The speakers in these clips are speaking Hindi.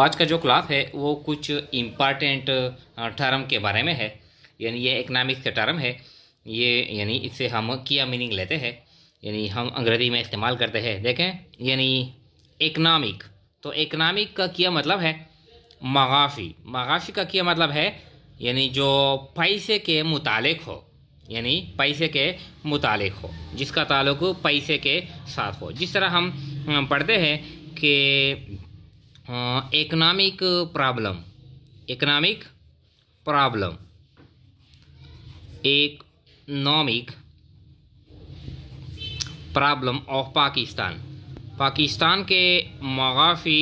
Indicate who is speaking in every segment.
Speaker 1: आज का जो क्लास है वो कुछ इम्पॉर्टेंट टर्म के बारे में है यानी ये इकनॉमिक्स का टर्म है ये यानी इससे हम किया मीनिंग लेते हैं यानी हम अंग्रेजी में इस्तेमाल करते हैं देखें यानी इकनॉमिक तो इकनॉमिक का किया मतलब है मगाफी मगाफी का किया मतलब है यानी जो पैसे के मुतालिक हो यानी पैसे के मुतालिक हो जिसका ताल्लुक पैसे के साथ हो जिस तरह हम पढ़ते हैं कि problem economic problem economic problem of Pakistan Pakistan के मगाफी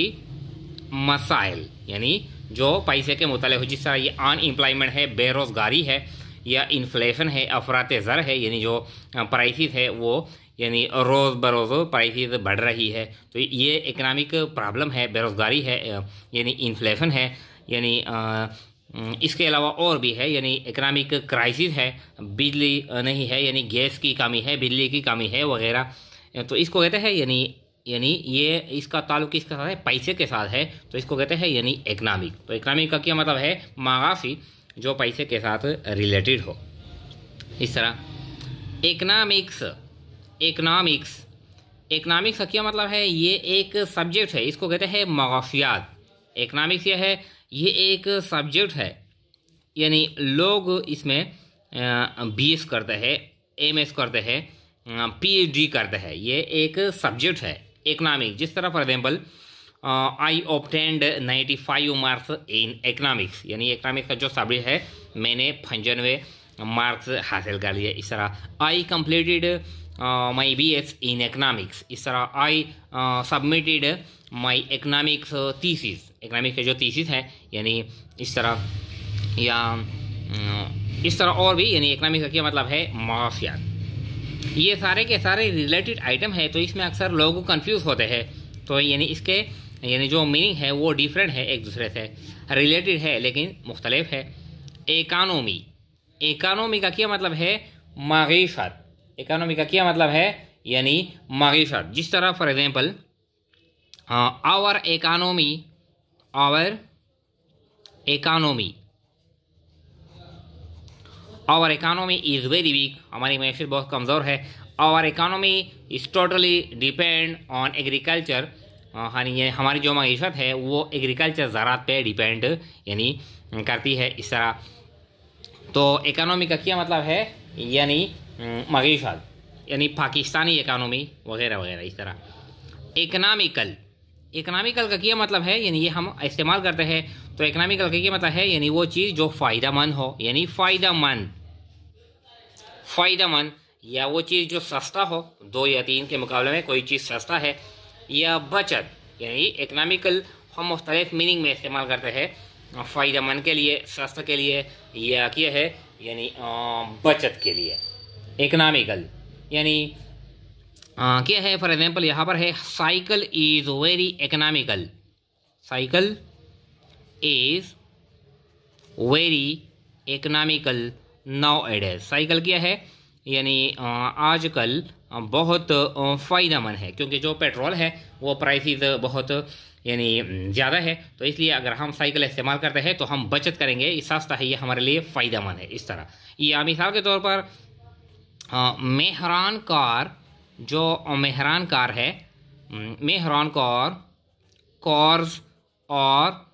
Speaker 1: मसाइल यानी जो पैसे के मुतल हो जिस तरह ये अनएम्प्लॉयमेंट है बेरोज़गारी है या इन्फ्लेशन है अफरात ज़र है यानी जो प्राइसिस है वो यानी रोज़ बरोज़ प्राइसेस बढ़ रही है तो ये इकनॉमिक प्रॉब्लम है बेरोज़गारी है यानी इन्फ्लेशन है यानी इसके अलावा और भी है यानी इकनॉमिक क्राइसिस है बिजली नहीं है यानी गैस की कमी है बिजली की कमी है वगैरह तो इसको कहते हैं यानी यानी ये इसका ताल्लुक इसके साथ है पैसे के साथ है तो इसको कहते हैं यानी इकनॉमिक तो इकनॉमिक का क्या मतलब है मागाफी जो पैसे के साथ रिलेटेड हो इस तरह इकनॉमिक्स इकनॉमिक्स इकनॉमिक्स का क्या मतलब है ये एक सब्जेक्ट है इसको कहते हैं मवाफियात इकनॉमिक्स यह है ये एक सब्जेक्ट है यानी लोग इसमें बी एस करते हैं एम एस करते हैं पी एच डी करते हैं ये एक सब्जेक्ट है इकनॉमिक जिस तरह for example I obtained ninety five marks in economics यानी इकनॉमिक्स का जो सब्जेक्ट है मैंने पंचानवे मार्क्स हासिल कर लिए इस तरह I completed Uh, my BS in economics. इस तरह I uh, submitted my economics uh, thesis. economics का जो thesis है यानी इस तरह या इस तरह और भी यानी इकोनॉमिक्स का क्या मतलब है माफियात ये सारे के सारे रिलेटेड आइटम है तो इसमें अक्सर लोग कंफ्यूज होते हैं तो यानी इसके यानी जो मीनिंग है वो डिफरेंट है एक दूसरे से रिलेटेड है लेकिन मुख्तलिफ है एकानोमी एकानोमी का क्या मतलब है मागीफत इकोनॉमी का क्या मतलब है यानी मागेशट जिस तरह for example our economy our economy our economy is very weak हमारी मैशत बहुत कमज़ोर है our economy is totally depend on agriculture यानी हमारी जो मीशत है वो एग्रीकल्चर ज़रात पे डिपेंड यानी करती है इस तरह तो इकानोमी का क्या मतलब है यानी हम्म, मगरी यानी पाकिस्तानी इकानमी वगैरह वगैरह इस तरह इकनॉमिकल इकनॉमिकल का क्या मतलब है यानी ये हम इस्तेमाल करते हैं तो इकनॉमिकल का क्या मतलब है यानी वो चीज़ जो फ़ायदेमंद हो यानी फ़ायदेमंद फ़ायदेमंद या वो चीज़ जो सस्ता हो दो या तीन के मुकाबले में कोई चीज़ सस्ता है या बचत यानी इकनॉमिकल हम मुख्तलिफ मीनिंग में इस्तेमाल करते हैं फ़ायदेमंद के लिए सस्ता के लिए या क्या है यानी बचत के लिए इकनॉमिकल यानी क्या है फॉर एग्जांपल यहाँ पर है cycle is very economical cycle is very economical now add है साइकिल क्या है यानी आजकल बहुत फ़ायदेमंद है क्योंकि जो पेट्रोल है वो प्राइसेस बहुत यानी ज़्यादा है तो इसलिए अगर हम साइकिल इस्तेमाल करते हैं तो हम बचत करेंगे ये सस्ता है ये हमारे लिए फ़ायदेमंद है इस तरह या मिसाल के तौर पर मेहरान कार जो मेहरान कार है Mehran car cars are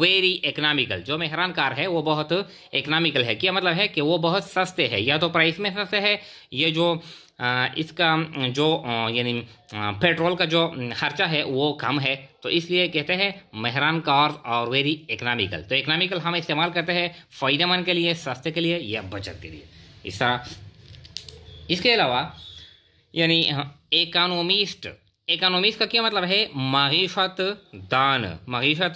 Speaker 1: very economical जो मेहरान कार है वो बहुत इकनॉमिकल है क्या मतलब है कि वो बहुत सस्ते है या तो प्राइस में सस्ते है ये जो इसका जो यानी पेट्रोल का जो खर्चा है वो कम है तो इसलिए कहते हैं Mehran car are very economical तो इकनॉमिकल हम इस्तेमाल करते हैं फ़ायदेमंद के लिए सस्ते के लिए या बचत के लिए इस तरह इसके अलावा यानी इकानोमिस्ट हाँ, इकानोमिस्ट का क्या मतलब है मारीशत दान मारीशत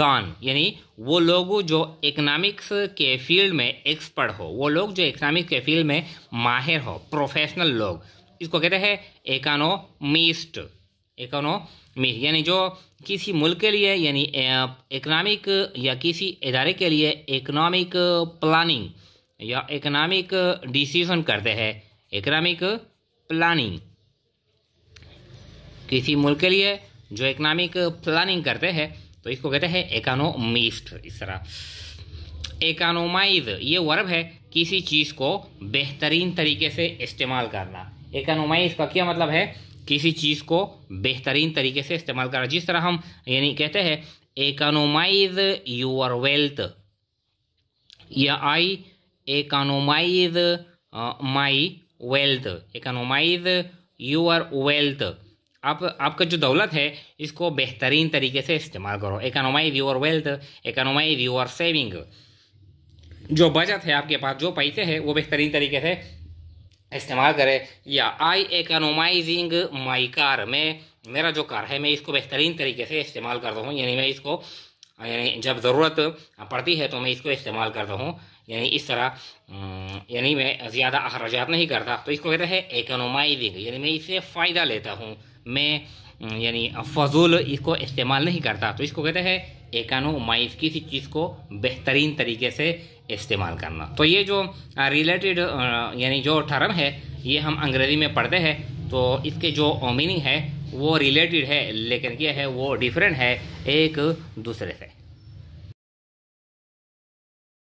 Speaker 1: दान यानी वो लोग जो इकनॉमिक्स के फील्ड में एक्सपर्ट हो वो लोग जो इकनॉमिक्स के फील्ड में माहिर हो प्रोफेशनल लोग इसको कहते हैं इकानोमिस्ट इकोनॉमिस्ट यानी जो किसी मुल्क के लिए यानी इकनॉमिक या किसी इदारे के लिए इकोनॉमिक प्लानिंग या इकोनॉमिक डिसीजन करते हैं इकोनॉमिक प्लानिंग किसी मुल्क के लिए जो इकोनॉमिक प्लानिंग करते हैं तो इसको कहते हैं इकोनोमिस्ट इस तरह इकोनोमाइज ये वर्ब है किसी चीज़ को बेहतरीन तरीके से इस्तेमाल करना इकोनोमाइज का क्या मतलब है किसी चीज़ को बेहतरीन तरीके से इस्तेमाल करना जिस तरह हम यानी कहते हैं इकोनोमाइज यूर वेल्थ या आई economize uh, my wealth economize your wealth आप आपका जो दौलत है इसको बेहतरीन तरीके से इस्तेमाल करो economize your wealth economize your saving जो बचत है आपके पास जो पैसे हैं वो बेहतरीन तरीके से इस्तेमाल करें या आई इकोनोमाइजिंग माई कार मैं मेरा जो कार है मैं इसको बेहतरीन तरीके से इस्तेमाल करता हूँ यानी मैं इसको यानी जब ज़रूरत पड़ती है तो मैं इसको इस्तेमाल करता हूँ यानी इस तरह यानी मैं ज़्यादा अखराजात नहीं करता तो इसको कहते हैं इकोनोमाइजिंग यानी मैं इससे फ़ायदा लेता हूँ मैं यानी फजूल इसको इस्तेमाल नहीं करता तो इसको कहते हैं इकानोमाइज किसी चीज़ को बेहतरीन तरीके से इस्तेमाल करना तो ये जो रिलेटेड यानी जो टर्म है ये हम अंग्रेज़ी में पढ़ते हैं तो इसके जो मीनिंग है वो रिलेटेड है लेकिन क्या है वो डिफरेंट है एक दूसरे से